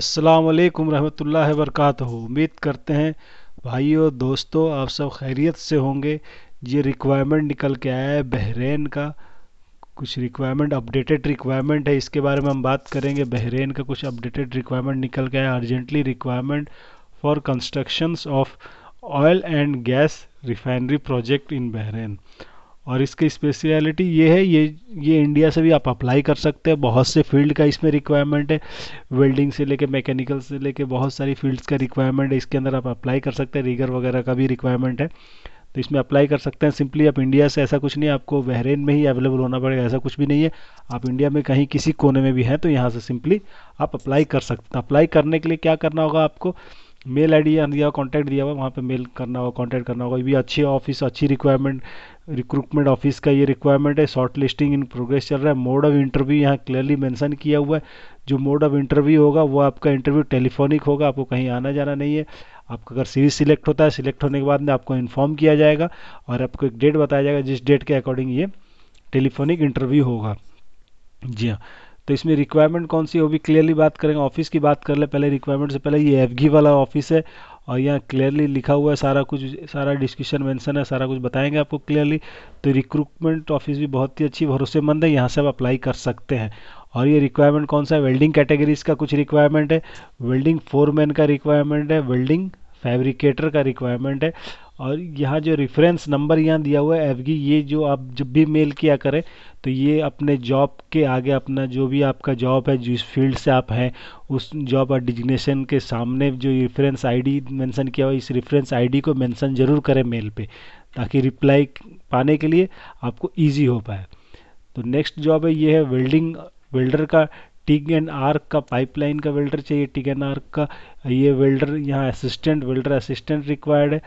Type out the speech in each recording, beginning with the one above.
अस्सलाम रहमतुल्लाह वरकत उम्मीद करते हैं भाइयों दोस्तों आप सब खैरियत से होंगे ये रिक्वायरमेंट निकल के आया है बहरेन का कुछ रिक्वायरमेंट अपडेटेड रिक्वायरमेंट है इसके बारे में हम बात करेंगे बहरेन का कुछ अपडेटेड रिक्वायरमेंट निकल के आया urgently requirement for constructions of oil and gas refinery project in Bahrain और इसकी स्पेशलिटी ये है ये ये इंडिया से भी आप अप्लाई कर सकते हैं बहुत से फील्ड का इसमें रिक्वायरमेंट है वेल्डिंग से लेके मैकेनिकल से लेके बहुत सारी फील्ड्स का रिक्वायरमेंट है इसके अंदर आप अप्लाई कर सकते हैं रीगर वगैरह का भी रिक्वायरमेंट है तो इसमें अप्लाई कर सकते हैं सिंपली आप इंडिया से ऐसा कुछ नहीं आपको बहरेन में ही अवेलेबल होना पड़ेगा ऐसा कुछ भी नहीं है आप इंडिया में कहीं किसी कोने में भी हैं तो यहाँ से सिंपली आप अप्लाई कर सकते हैं अप्लाई करने के लिए क्या करना होगा आपको मेल आईडी यहाँ दिया हुआ कॉन्टैक्ट दिया हुआ वहाँ पे मेल करना होगा कॉन्टैक्ट करना होगा ये भी अच्छी ऑफिस अच्छी रिक्वायरमेंट रिक्रूटमेंट ऑफिस का ये रिक्वायरमेंट है शॉर्ट लिस्टिंग इन प्रोग्रेस चल रहा है मोड ऑफ इंटरव्यू यहाँ क्लियरली मेंशन किया हुआ है जो मोड ऑफ इंटरव्यू होगा वो आपका इंटरव्यू टेलीफोनिक होगा आपको कहीं आना जाना नहीं है आपका अगर सीरीज सिलेक्ट होता है सिलेक्ट होने के बाद में आपको इन्फॉर्म किया जाएगा और आपको एक डेट बताया जाएगा जिस डेट के अकॉर्डिंग ये टेलीफोनिक इंटरव्यू होगा जी हाँ तो इसमें रिक्वायरमेंट कौन सी वो भी क्लियरली बात करेंगे ऑफिस की बात कर ले पहले रिक्वायरमेंट से पहले ये एफगी वाला ऑफिस है और यहाँ क्लियरली लिखा हुआ है सारा कुछ सारा डिस्क्रिप्शन मेंशन है सारा कुछ बताएंगे आपको क्लियरली तो रिक्रूटमेंट ऑफिस भी बहुत ही अच्छी भरोसेमंद है यहाँ से आप अप्लाई कर सकते हैं और ये रिक्वायरमेंट कौन सा है वेल्डिंग कैटेगरीज का कुछ रिक्वायरमेंट है वेल्डिंग फोरमैन का रिक्वायरमेंट है वेल्डिंग फैब्रिकेटर का रिक्वायरमेंट है और यहाँ जो रेफरेंस नंबर यहाँ दिया हुआ है एफगी ये जो आप जब भी मेल किया करें तो ये अपने जॉब के आगे अपना जो भी आपका जॉब है जिस फील्ड से आप हैं उस जॉब और डिजिग्नेशन के सामने जो रेफरेंस आईडी मेंशन किया हुआ है इस रेफरेंस आईडी को मेंशन ज़रूर करें मेल पे ताकि रिप्लाई पाने के लिए आपको ईजी हो पाए तो नेक्स्ट जॉब है ये है वेल्डिंग वेल्डर का टिग एंड आर्क का पाइपलाइन का वेल्डर चाहिए टिग एंड आर्क का ये वेल्डर यहाँ असिस्टेंट वेल्डर असिस्टेंट रिक्वायर्ड है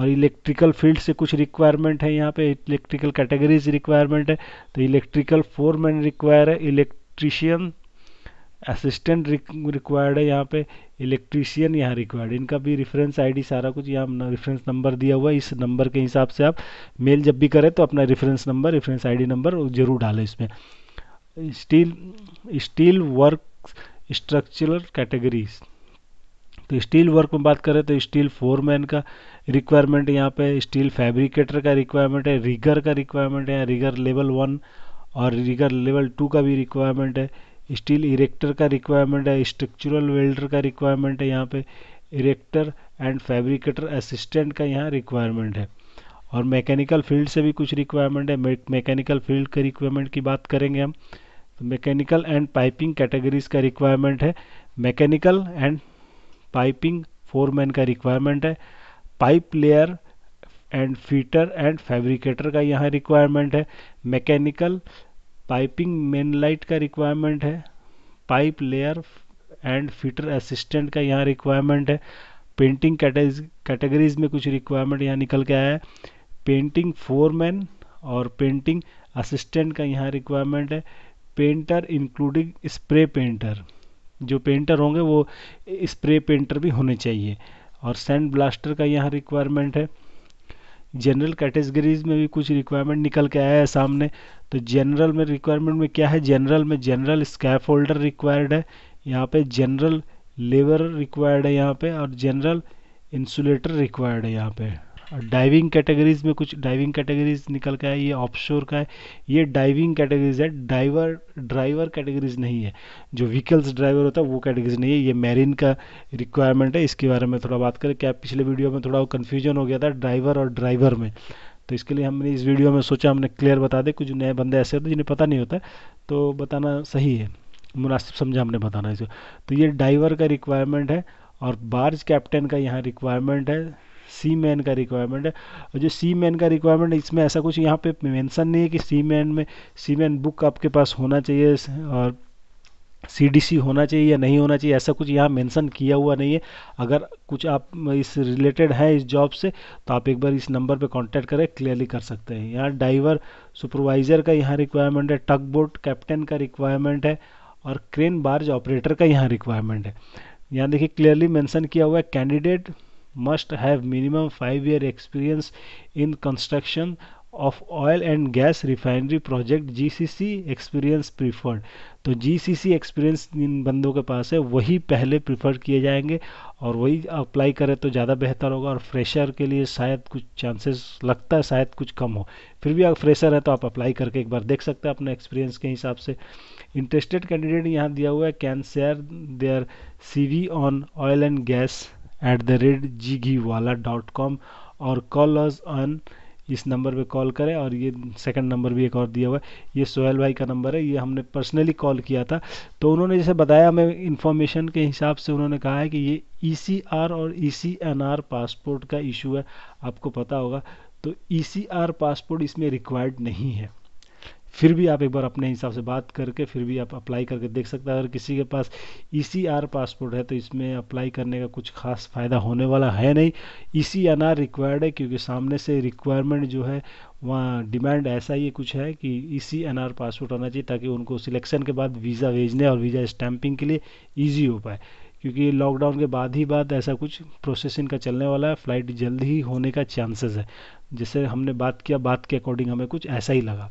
और इलेक्ट्रिकल फील्ड से कुछ रिक्वायरमेंट है यहाँ पे इलेक्ट्रिकल कैटेगरीज रिक्वायरमेंट है तो इलेक्ट्रिकल फोर मैन रिक्वायर है इलेक्ट्रिशियन असिस्टेंट रिक्वायर्ड है यहाँ पे इलेक्ट्रिशियन यहाँ रिक्वायर्ड इनका भी रेफरेंस आईडी सारा कुछ यहाँ रेफरेंस नंबर दिया हुआ है इस नंबर के हिसाब से आप मेल जब भी करें तो अपना reference number reference ID number जरूर डालें इसमें steel steel work structural categories तो स्टील वर्क में बात करें तो स्टील फोरमैन का रिक्वायरमेंट यहाँ पे स्टील फैब्रिकेटर का रिक्वायरमेंट है रिगर का रिक्वायरमेंट है रिगर लेवल वन और रिगर लेवल टू का भी रिक्वायरमेंट है स्टील इरेक्टर का रिक्वायरमेंट है स्ट्रक्चरल वेल्डर का रिक्वायरमेंट है यहाँ पे इरेक्टर एंड फैब्रिकेटर असिस्टेंट का यहाँ रिक्वायरमेंट है और मैकेनिकल फील्ड से भी कुछ रिक्वायरमेंट है मैकेनिकल फील्ड के रिक्वायरमेंट की बात करेंगे हम मैकेनिकल एंड पाइपिंग कैटेगरीज का रिक्वायरमेंट है mechanical and piping foreman का रिक्वायरमेंट है pipe layer and fitter and fabricator का यहाँ रिक्वायरमेंट है मैकेनिकल पाइपिंग मेन लाइट का रिक्वायरमेंट है pipe layer and fitter assistant का यहाँ रिक्वायरमेंट है पेंटिंग कैटेगरीज में कुछ रिक्वायरमेंट यहाँ निकल के आया है पेंटिंग फोरमैन और पेंटिंग असिस्टेंट का यहाँ रिक्वायरमेंट है पेंटर इंक्लूडिंग स्प्रे पेंटर जो पेंटर होंगे वो स्प्रे पेंटर भी होने चाहिए और सैंड ब्लास्टर का यहाँ रिक्वायरमेंट है जनरल कैटेगरीज में भी कुछ रिक्वायरमेंट निकल के आया है सामने तो जनरल में रिक्वायरमेंट में क्या है जनरल में जनरल स्कैप होल्डर रिक्वायर्ड है यहाँ पे जनरल लेबर रिक्वायर्ड है यहाँ पे और जनरल इंसुलेटर रिक्वायर्ड है यहाँ पे डाइविंग कैटेगरीज में कुछ डाइविंग कैटेगरीज निकल का है ये ऑफशोर का है ये डाइविंग कैटेगरीज है ड्राइवर ड्राइवर कैटेगरीज नहीं है जो व्हीकल्स ड्राइवर होता है वो कैटेगरीज नहीं है ये मैरिन का रिक्वायरमेंट है इसके बारे में थोड़ा बात करें क्या पिछले वीडियो में थोड़ा कन्फ्यूजन हो गया था ड्राइवर और ड्राइवर में तो इसके लिए हमने इस वीडियो में सोचा हमने क्लियर बता दें कुछ नए बंदे ऐसे होते जिन्हें पता नहीं होता तो बताना सही है मुनासिब समझा हमने बताना इसको तो ये ड्राइवर का रिक्वायरमेंट है और बार्ज कैप्टन का यहाँ रिक्वायरमेंट है सी मैन का रिक्वायरमेंट है और जो सी मैन का रिक्वायरमेंट है इसमें ऐसा कुछ यहाँ पे मेंशन नहीं है कि सी मैन में सी मैन बुक आपके पास होना चाहिए और सीडीसी होना चाहिए या नहीं होना चाहिए ऐसा कुछ यहाँ मेंशन किया हुआ नहीं है अगर कुछ आप इस रिलेटेड है इस जॉब से तो आप एक बार इस नंबर पे कांटेक्ट करें क्लियरली कर सकते हैं यहाँ ड्राइवर सुपरवाइज़र का यहाँ रिक्वायरमेंट है टक बोट कैप्टन का रिक्वायरमेंट है और क्रेन बार्ज ऑपरेटर का यहाँ रिक्वायरमेंट है यहाँ देखिए क्लियरली मैंसन किया हुआ है candidate must have minimum 5 year experience in construction of oil and gas refinery project C experience preferred तो सी एक्सपीरियंस इन बंदों के पास है वही पहले प्रीफर किए जाएंगे और वही अप्लाई करें तो ज़्यादा बेहतर होगा और फ्रेशर के लिए शायद कुछ चांसेस लगता है शायद कुछ कम हो फिर भी अगर फ्रेशर है तो आप अप्लाई करके एक बार देख सकते हैं अपने एक्सपीरियंस के हिसाब से इंटरेस्टेड कैंडिडेट यहाँ दिया हुआ है can share their C on oil and gas at the rate जी घी वाला डॉट कॉम और कॉल अस ऑन इस नंबर पे कॉल करें और ये सेकंड नंबर भी एक और दिया हुआ है ये सोहेल भाई का नंबर है ये हमने पर्सनली कॉल किया था तो उन्होंने जैसे बताया हमें इन्फॉर्मेशन के हिसाब से उन्होंने कहा है कि ये ई e और ई e पासपोर्ट का इशू है आपको पता होगा तो ई e पासपोर्ट इसमें रिक्वायर्ड नहीं है फिर भी आप एक बार अपने हिसाब से बात करके फिर भी आप अप्लाई करके देख सकते हैं अगर किसी के पास ई सी आर पासपोर्ट है तो इसमें अप्लाई करने का कुछ खास फ़ायदा होने वाला है नहीं E C N R required है क्योंकि सामने से रिक्वायरमेंट जो है वहाँ डिमांड ऐसा ही कुछ है कि E C N R passport होना चाहिए ताकि उनको सिलेक्शन के बाद वीज़ा भेजने और वीज़ा स्टैंपिंग के लिए ईजी हो पाए क्योंकि लॉकडाउन के बाद ही बाद ऐसा कुछ प्रोसेसिंग का चलने वाला है फ़्लाइट जल्द ही होने का चांसेस है जैसे हमने बात किया बात के अकॉर्डिंग हमें कुछ ऐसा ही लगा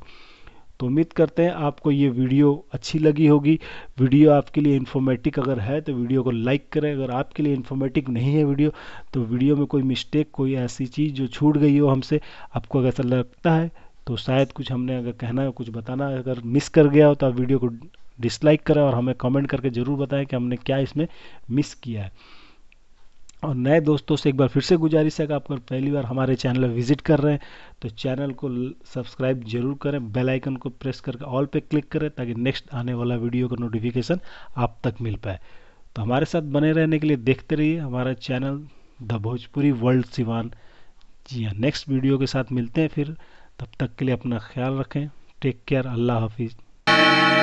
तो उम्मीद करते हैं आपको ये वीडियो अच्छी लगी होगी वीडियो आपके लिए इन्फॉर्मेटिक अगर है तो वीडियो को लाइक करें अगर आपके लिए इन्फॉर्मेटिक नहीं है वीडियो तो वीडियो में कोई मिस्टेक कोई ऐसी चीज़ जो छूट गई हो हमसे आपको अगर ऐसा लगता है तो शायद कुछ हमने अगर कहना है कुछ बताना है अगर मिस कर गया हो तो आप वीडियो को डिसलाइक करें और हमें कमेंट करके ज़रूर बताएं कि हमने क्या इसमें मिस किया है और नए दोस्तों से एक बार फिर से गुजारिश है कि आप अगर पहली बार हमारे चैनल पर विजिट कर रहे हैं तो चैनल को सब्सक्राइब जरूर करें बेल आइकन को प्रेस करके ऑल पे क्लिक करें ताकि नेक्स्ट आने वाला वीडियो का नोटिफिकेशन आप तक मिल पाए तो हमारे साथ बने रहने के लिए देखते रहिए हमारा channel the Bhojpuri world Siwan जी हाँ नेक्स्ट वीडियो के साथ मिलते हैं फिर तब तक के लिए अपना ख्याल रखें टेक केयर अल्लाह हाफिज़